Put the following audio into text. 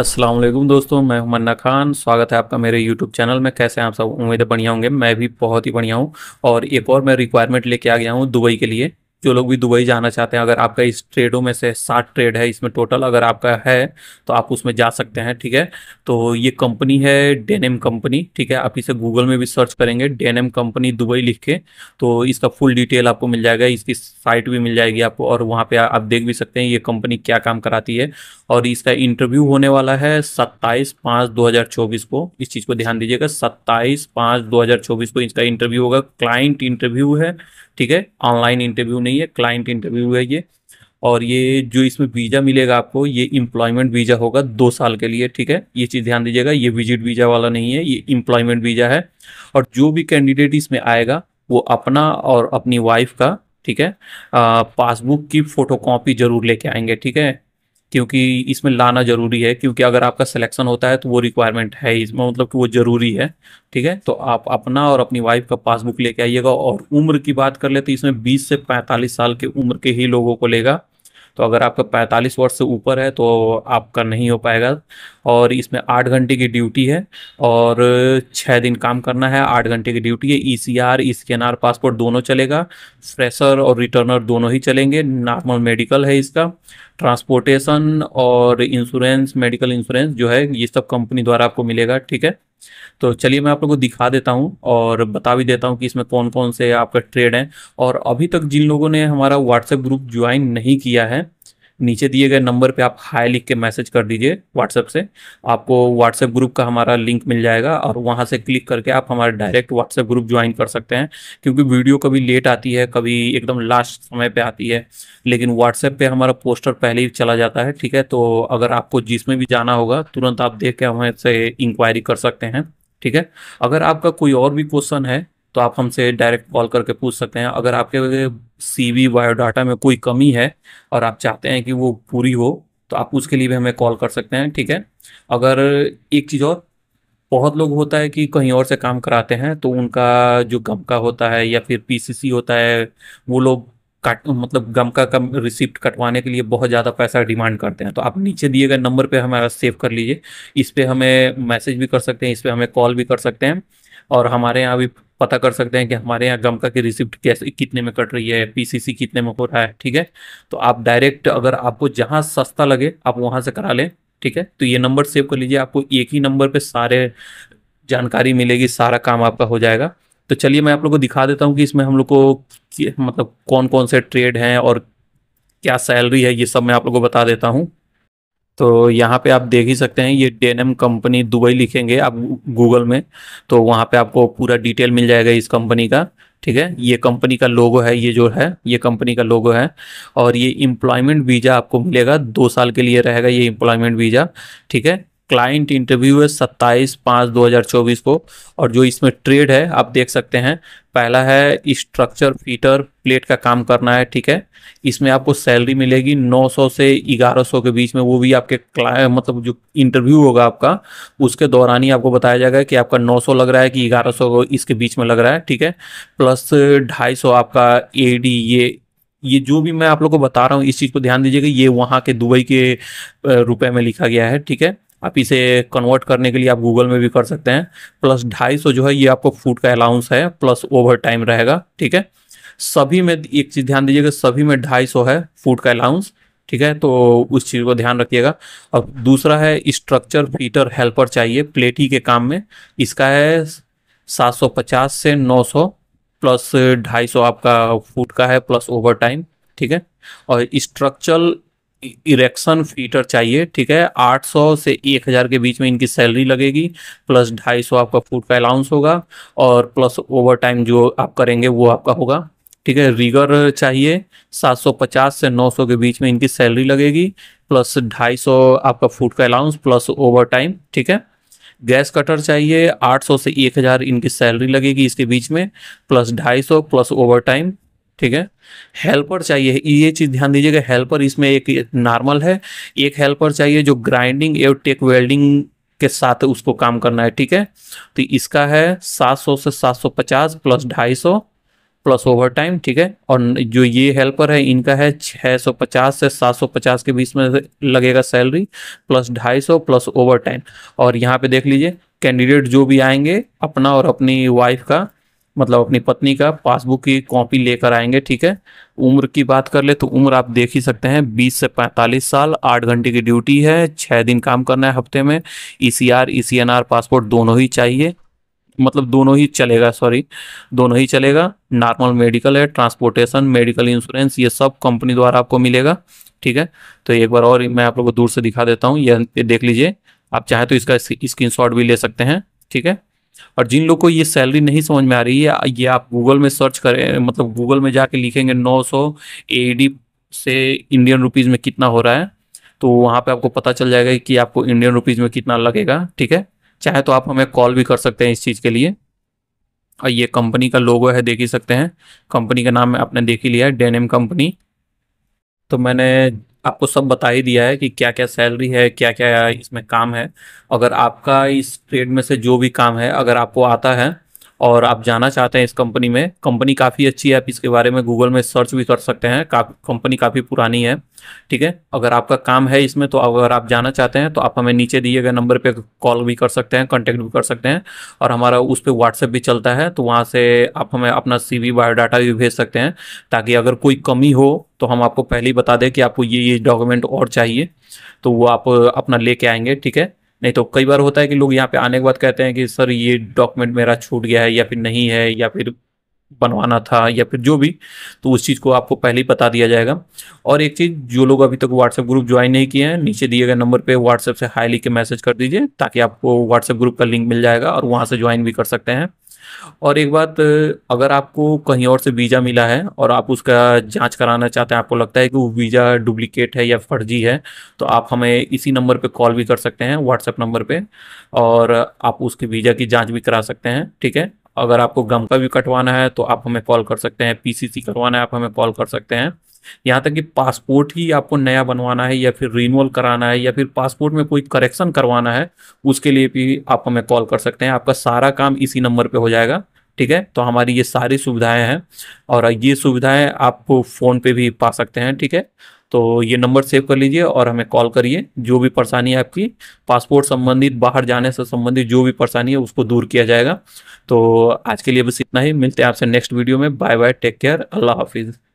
अस्सलाम वालेकुम दोस्तों मैं हूं मन्ना खान स्वागत है आपका मेरे यूट्यूब चैनल में कैसे हैं आप सब उम्मीद बढ़िया होंगे मैं भी बहुत ही बढ़िया हूं और एक और मैं रिक्वायरमेंट लेके आ गया हूं दुबई के लिए जो लोग भी दुबई जाना चाहते हैं अगर आपका इस ट्रेडों में से सात ट्रेड है इसमें टोटल अगर आपका है तो आप उसमें जा सकते हैं ठीक है तो ये कंपनी है डेनम कंपनी ठीक है आप इसे गूगल में भी सर्च करेंगे डेनम कंपनी दुबई लिख के तो इसका फुल डिटेल आपको मिल जाएगा इसकी साइट भी मिल जाएगी आपको और वहाँ पर आप देख भी सकते हैं ये कंपनी क्या काम कराती है और इसका इंटरव्यू होने वाला है सत्ताईस पाँच दो को इस चीज़ को ध्यान दीजिएगा सत्ताईस पाँच दो को इसका इंटरव्यू होगा क्लाइंट इंटरव्यू है ठीक है ऑनलाइन इंटरव्यू नहीं नहीं है क्लाइंट इंटरव्यू है ये और ये जो इसमें वीज़ा मिलेगा आपको ये इम्प्लॉयमेंट वीज़ा होगा दो साल के लिए ठीक है ये चीज़ ध्यान दीजिएगा ये विजिट वीज़ा वाला नहीं है ये इम्प्लॉयमेंट वीज़ा है और जो भी कैंडिडेट इसमें आएगा वो अपना और अपनी वाइफ का ठीक है पासबुक की फ़ोटोकॉपी ज़रूर लेके आएंगे ठीक है क्योंकि इसमें लाना ज़रूरी है क्योंकि अगर आपका सिलेक्शन होता है तो वो रिक्वायरमेंट है इसमें मतलब कि वो ज़रूरी है ठीक है तो आप अपना और अपनी वाइफ का पासबुक लेके आइएगा और उम्र की बात कर ले तो इसमें 20 से 45 साल की उम्र के ही लोगों को लेगा तो अगर आपका 45 वर्ष से ऊपर है तो आपका नहीं हो पाएगा और इसमें आठ घंटे की ड्यूटी है और छः दिन काम करना है आठ घंटे की ड्यूटी है E C R scanner passport दोनों चलेगा फ्रेशर और रिटर्नर दोनों ही चलेंगे नॉर्मल मेडिकल है इसका ट्रांसपोर्टेशन और इंश्योरेंस मेडिकल इंश्योरेंस जो है ये सब कंपनी द्वारा आपको मिलेगा ठीक है तो चलिए मैं आप लोगों को दिखा देता हूँ और बता भी देता हूँ कि इसमें कौन कौन से आपका ट्रेड हैं और अभी तक जिन लोगों ने हमारा व्हाट्सएप ग्रुप ज्वाइन नहीं किया है नीचे दिए गए नंबर पे आप हाई लिख के मैसेज कर दीजिए व्हाट्सएप से आपको व्हाट्सएप ग्रुप का हमारा लिंक मिल जाएगा और वहाँ से क्लिक करके आप हमारे डायरेक्ट व्हाट्सएप ग्रुप ज्वाइन कर सकते हैं क्योंकि वीडियो कभी लेट आती है कभी एकदम लास्ट समय पर आती है लेकिन व्हाट्सएप पर हमारा पोस्टर पहले ही चला जाता है ठीक है तो अगर आपको जिसमें भी जाना होगा तुरंत आप देख के हमें से इंक्वायरी कर सकते हैं ठीक है अगर आपका कोई और भी क्वेश्चन है तो आप हमसे डायरेक्ट कॉल करके पूछ सकते हैं अगर आपके सीवी बायोडाटा में कोई कमी है और आप चाहते हैं कि वो पूरी हो तो आप उसके लिए भी हमें कॉल कर सकते हैं ठीक है अगर एक चीज़ और बहुत लोग होता है कि कहीं और से काम कराते हैं तो उनका जो गमका होता है या फिर पीसीसी होता है वो लोग काट मतलब गमका का रिसिप्ट कटवाने के लिए बहुत ज़्यादा पैसा डिमांड करते हैं तो आप नीचे दिए गए नंबर पे हमारा सेव कर लीजिए इस पर हमें मैसेज भी कर सकते हैं इस पर हमें कॉल भी कर सकते हैं और हमारे यहाँ अभी पता कर सकते हैं कि हमारे यहाँ गमका की रिसिप्ट कैसे कितने में कट रही है पीसीसी कितने में हो रहा है ठीक है तो आप डायरेक्ट अगर आपको जहाँ सस्ता लगे आप वहाँ से करा लें ठीक है तो ये नंबर सेव कर लीजिए आपको एक ही नंबर पर सारे जानकारी मिलेगी सारा काम आपका हो जाएगा तो चलिए मैं आप लोग को दिखा देता हूँ कि इसमें हम लोग को मतलब कौन कौन से ट्रेड हैं और क्या सैलरी है ये सब मैं आप लोग को बता देता हूँ तो यहाँ पे आप देख ही सकते हैं ये डेनम कंपनी दुबई लिखेंगे आप गूगल में तो वहाँ पे आपको पूरा डिटेल मिल जाएगा इस कंपनी का ठीक है ये कंपनी का लोगो है ये जो है ये कंपनी का लोगो है और ये इम्प्लॉयमेंट वीज़ा आपको मिलेगा दो साल के लिए रहेगा ये इम्प्लॉयमेंट वीज़ा ठीक है क्लाइंट इंटरव्यू है सत्ताईस पाँच दो हज़ार चौबीस को और जो इसमें ट्रेड है आप देख सकते हैं पहला है स्ट्रक्चर फीटर प्लेट का काम करना है ठीक है इसमें आपको सैलरी मिलेगी 900 से 1100 के बीच में वो भी आपके मतलब जो इंटरव्यू होगा आपका उसके दौरान ही आपको बताया जाएगा कि आपका 900 लग रहा है कि 1100 इसके बीच में लग रहा है ठीक है प्लस सौ आपका डी ये ये जो भी मैं आप लोग को बता रहा हूँ इस चीज़ को ध्यान दीजिएगा ये वहाँ के दुबई के रुपए में लिखा गया है ठीक है आप इसे कन्वर्ट करने के लिए आप गूगल में भी कर सकते हैं प्लस ढाई सौ जो है ये आपको फूड का अलाउंस है प्लस ओवर टाइम रहेगा ठीक है सभी में एक चीज़ ध्यान दीजिएगा सभी में ढाई सौ है फूड का अलाउंस ठीक है तो उस चीज़ को ध्यान रखिएगा अब दूसरा है स्ट्रक्चर फीटर हेल्पर चाहिए प्लेट ही के काम में इसका है पचास से सौ प्लस सौ आपका फूड का है प्लस ओवर टाइम ठीक है और स्ट्रक्चरल इरेक्शन फीटर चाहिए ठीक है 800 से 1000 के बीच में इनकी सैलरी लगेगी प्लस 250 आपका फूड का अलाउंस होगा और प्लस ओवर टाइम जो आप करेंगे वो आपका होगा ठीक है रीगर चाहिए 750 से 900 के बीच में इनकी सैलरी लगेगी प्लस 250 आपका फूड का अलाउंस प्लस ओवर टाइम ठीक है गैस कटर चाहिए 800 से 1000 इनकी सैलरी लगेगी इसके बीच में प्लस 250 प्लस ओवर टाइम ठीक है हेल्पर चाहिए ये चीज़ ध्यान दीजिएगा हेल्पर इसमें एक नॉर्मल है एक हेल्पर चाहिए जो ग्राइंडिंग एवं टेक वेल्डिंग के साथ उसको काम करना है ठीक है तो इसका है 700 से 750 प्लस 250 प्लस ओवर टाइम ठीक है और जो ये हेल्पर है इनका है 650 से 750 के बीच में लगेगा salary plus 250 plus over time और यहाँ पे देख लीजिए कैंडिडेट जो भी आएंगे अपना और अपनी वाइफ का मतलब अपनी पत्नी का पासबुक की कॉपी लेकर आएंगे ठीक है उम्र की बात कर ले तो उम्र आप देख ही सकते हैं 20 से 45 साल आठ घंटे की ड्यूटी है छः दिन काम करना है हफ्ते में E C R E C N R passport दोनों ही चाहिए मतलब दोनों ही चलेगा सॉरी दोनों ही चलेगा नॉर्मल मेडिकल है ट्रांसपोर्टेशन मेडिकल इंश्योरेंस ये सब कंपनी द्वारा आपको मिलेगा ठीक है तो एक बार और मैं आप लोग को दूर से दिखा देता हूँ ये देख लीजिए आप चाहें तो इसका स्क्रीन भी ले सकते हैं ठीक है और जिन लोग को ये सैलरी नहीं समझ में आ रही है ये आप गूगल में सर्च करें मतलब गूगल में जाके लिखेंगे नौ सौ से इंडियन रुपीज़ में कितना हो रहा है तो वहाँ पे आपको पता चल जाएगा कि आपको इंडियन रुपीज़ में कितना लगेगा ठीक है चाहे तो आप हमें कॉल भी कर सकते हैं इस चीज़ के लिए और ये कंपनी का लोगो है देख ही सकते हैं कंपनी का नाम आपने देख ही लिया है डेनिम कंपनी तो मैंने आपको सब बता ही दिया है कि क्या क्या सैलरी है क्या क्या इसमें काम है अगर आपका इस ट्रेड में से जो भी काम है अगर आपको आता है और आप जाना चाहते हैं इस कंपनी में कंपनी काफ़ी अच्छी है आप इसके बारे में गूगल में सर्च भी कर सकते हैं काफी कंपनी काफ़ी पुरानी है ठीक है अगर आपका काम है इसमें तो अगर आप जाना चाहते हैं तो आप हमें नीचे दिए गए नंबर पर कॉल भी कर सकते हैं कॉन्टैक्ट भी कर सकते हैं और हमारा उस पर व्हाट्सएप भी चलता है तो वहाँ से आप हमें अपना सी वी बायोडाटा भी भेज सकते हैं ताकि अगर कोई कमी हो तो हम आपको पहले ही बता दें कि आपको ये ये डॉक्यूमेंट और चाहिए तो वो आप अपना लेके आएंगे ठीक है नहीं तो कई बार होता है कि लोग यहाँ पे आने के बाद कहते हैं कि सर ये डॉक्यूमेंट मेरा छूट गया है या फिर नहीं है या फिर बनवाना था या फिर जो भी तो उस चीज़ को आपको पहले ही बता दिया जाएगा और एक चीज़ जो लोग अभी तक व्हाट्सएप ग्रुप ज्वाइन नहीं किए हैं नीचे दिए गए नंबर पे व्हाट्सएप से हाई लिख के मैसेज कर दीजिए ताकि आपको व्हाट्सएप ग्रुप का लिंक मिल जाएगा और वहाँ से ज्वाइन भी कर सकते हैं और एक बात अगर आपको कहीं और से वीज़ा मिला है और आप उसका जांच कराना चाहते हैं आपको लगता है कि वो वीज़ा डुप्लीकेट है या फर्जी है तो आप हमें इसी नंबर पे कॉल भी कर सकते हैं व्हाट्सएप नंबर पे और आप उसके वीज़ा की जांच भी करा सकते हैं ठीक है अगर आपको गम का भी कटवाना है तो आप हमें कॉल कर सकते हैं पीसीसी करवाना है आप हमें कॉल कर सकते हैं यहाँ तक कि पासपोर्ट ही आपको नया बनवाना है या फिर रिन्यूअल कराना है या फिर पासपोर्ट में कोई करेक्शन करवाना है उसके लिए भी आप हमें कॉल कर सकते हैं आपका सारा काम इसी नंबर पे हो जाएगा ठीक है तो हमारी ये सारी सुविधाएं हैं और ये सुविधाएं आप फ़ोन पे भी पा सकते हैं ठीक है तो ये नंबर सेव कर लीजिए और हमें कॉल करिए जो भी परेशानी है आपकी पासपोर्ट संबंधित बाहर जाने से संबंधित जो भी परेशानी है उसको दूर किया जाएगा तो आज के लिए बस इतना ही मिलते हैं आपसे नेक्स्ट वीडियो में बाय बाय टेक केयर अल्लाह हाफिज़